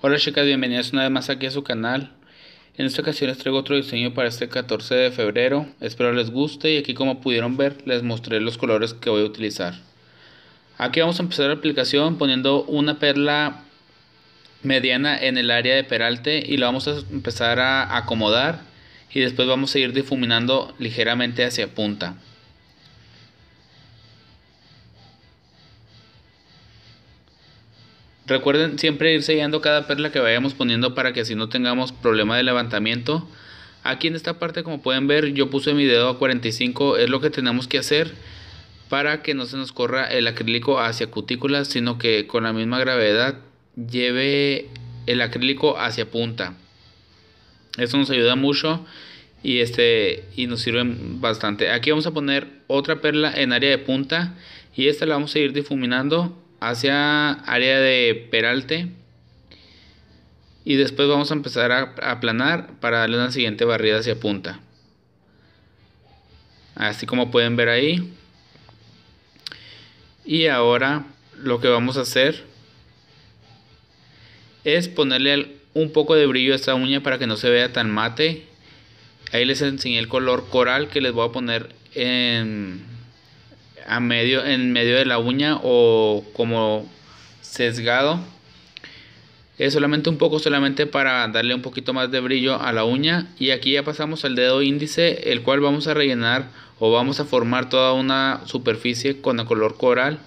Hola chicas, bienvenidas una vez más aquí a su canal. En esta ocasión les traigo otro diseño para este 14 de febrero. Espero les guste y aquí como pudieron ver les mostré los colores que voy a utilizar. Aquí vamos a empezar la aplicación poniendo una perla mediana en el área de peralte y la vamos a empezar a acomodar y después vamos a ir difuminando ligeramente hacia punta. Recuerden siempre ir sellando cada perla que vayamos poniendo para que así no tengamos problema de levantamiento. Aquí en esta parte como pueden ver yo puse mi dedo a 45, es lo que tenemos que hacer para que no se nos corra el acrílico hacia cutículas, sino que con la misma gravedad lleve el acrílico hacia punta. Eso nos ayuda mucho y, este, y nos sirve bastante. Aquí vamos a poner otra perla en área de punta y esta la vamos a ir difuminando hacia área de peralte y después vamos a empezar a aplanar para darle una siguiente barrida hacia punta así como pueden ver ahí y ahora lo que vamos a hacer es ponerle un poco de brillo a esta uña para que no se vea tan mate ahí les enseñé el color coral que les voy a poner en medio, en medio de la uña o como sesgado. Es solamente un poco, solamente para darle un poquito más de brillo a la uña. Y aquí ya pasamos al dedo índice, el cual vamos a rellenar o vamos a formar toda una superficie con el color coral.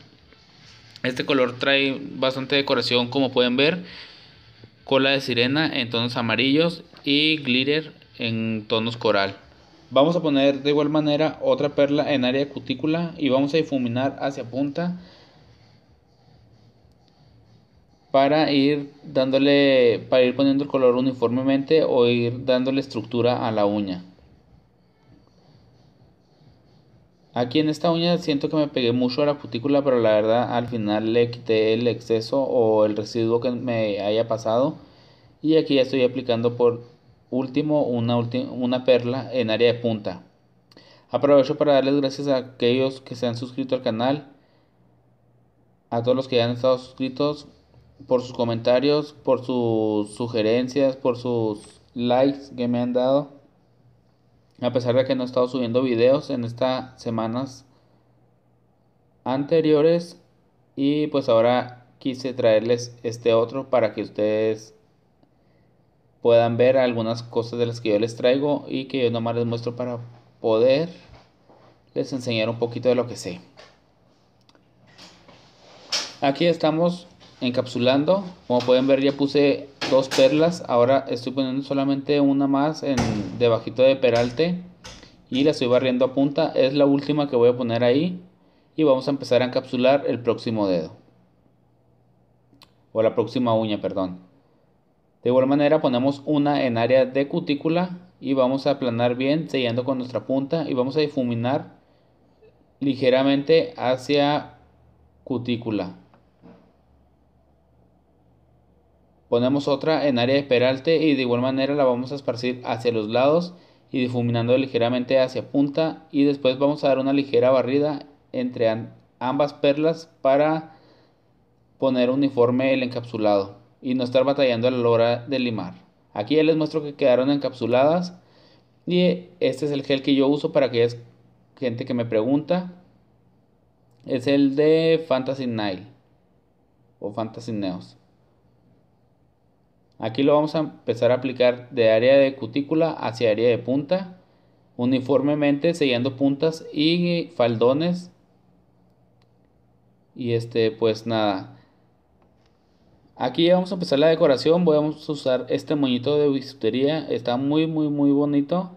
Este color trae bastante decoración como pueden ver. Cola de sirena en tonos amarillos y glitter en tonos coral. Vamos a poner de igual manera otra perla en área cutícula y vamos a difuminar hacia punta para ir dándole para ir poniendo el color uniformemente o ir dándole estructura a la uña. Aquí en esta uña siento que me pegué mucho a la cutícula, pero la verdad al final le quité el exceso o el residuo que me haya pasado. Y aquí ya estoy aplicando por último una, una perla en área de punta. Aprovecho para darles gracias a aquellos que se han suscrito al canal, a todos los que ya han estado suscritos, por sus comentarios, por sus sugerencias, por sus likes que me han dado. A pesar de que no he estado subiendo videos en estas semanas anteriores. Y pues ahora quise traerles este otro para que ustedes puedan ver algunas cosas de las que yo les traigo y que yo nomás les muestro para poder les enseñar un poquito de lo que sé. Aquí estamos encapsulando. Como pueden ver ya puse dos perlas. Ahora estoy poniendo solamente una más en debajito de peralte. Y la estoy barriendo a punta. Es la última que voy a poner ahí. Y vamos a empezar a encapsular el próximo dedo. O la próxima uña, perdón. De igual manera ponemos una en área de cutícula y vamos a aplanar bien sellando con nuestra punta y vamos a difuminar ligeramente hacia cutícula. Ponemos otra en área de peralte y de igual manera la vamos a esparcir hacia los lados y difuminando ligeramente hacia punta y después vamos a dar una ligera barrida entre ambas perlas para poner uniforme el encapsulado y no estar batallando a la hora de limar. Aquí ya les muestro que quedaron encapsuladas y este es el gel que yo uso para aquellas gente que me pregunta. Es el de Fantasy Nile o Fantasy Neos. Aquí lo vamos a empezar a aplicar de área de cutícula hacia área de punta, uniformemente sellando puntas y faldones. Y este, pues nada, Aquí ya vamos a empezar la decoración. Vamos a usar este moñito de bisutería. Está muy, muy, muy bonito.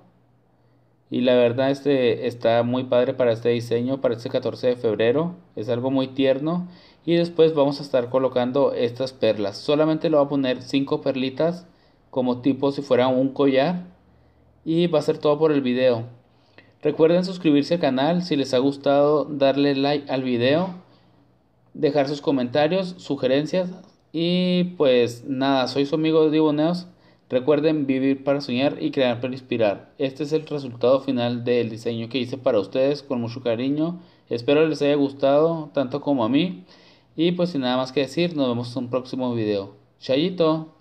Y la verdad este está muy padre para este diseño, para este 14 de febrero. Es algo muy tierno. Y después vamos a estar colocando estas perlas. Solamente le voy a poner 5 perlitas como tipo si fuera un collar. Y va a ser todo por el video. Recuerden suscribirse al canal si les ha gustado, darle like al video, dejar sus comentarios, sugerencias, y pues nada, soy su amigo Diboneos. Recuerden vivir para soñar y crear para inspirar. Este es el resultado final del diseño que hice para ustedes con mucho cariño. Espero les haya gustado tanto como a mí. Y pues sin nada más que decir, nos vemos en un próximo video. Chayito.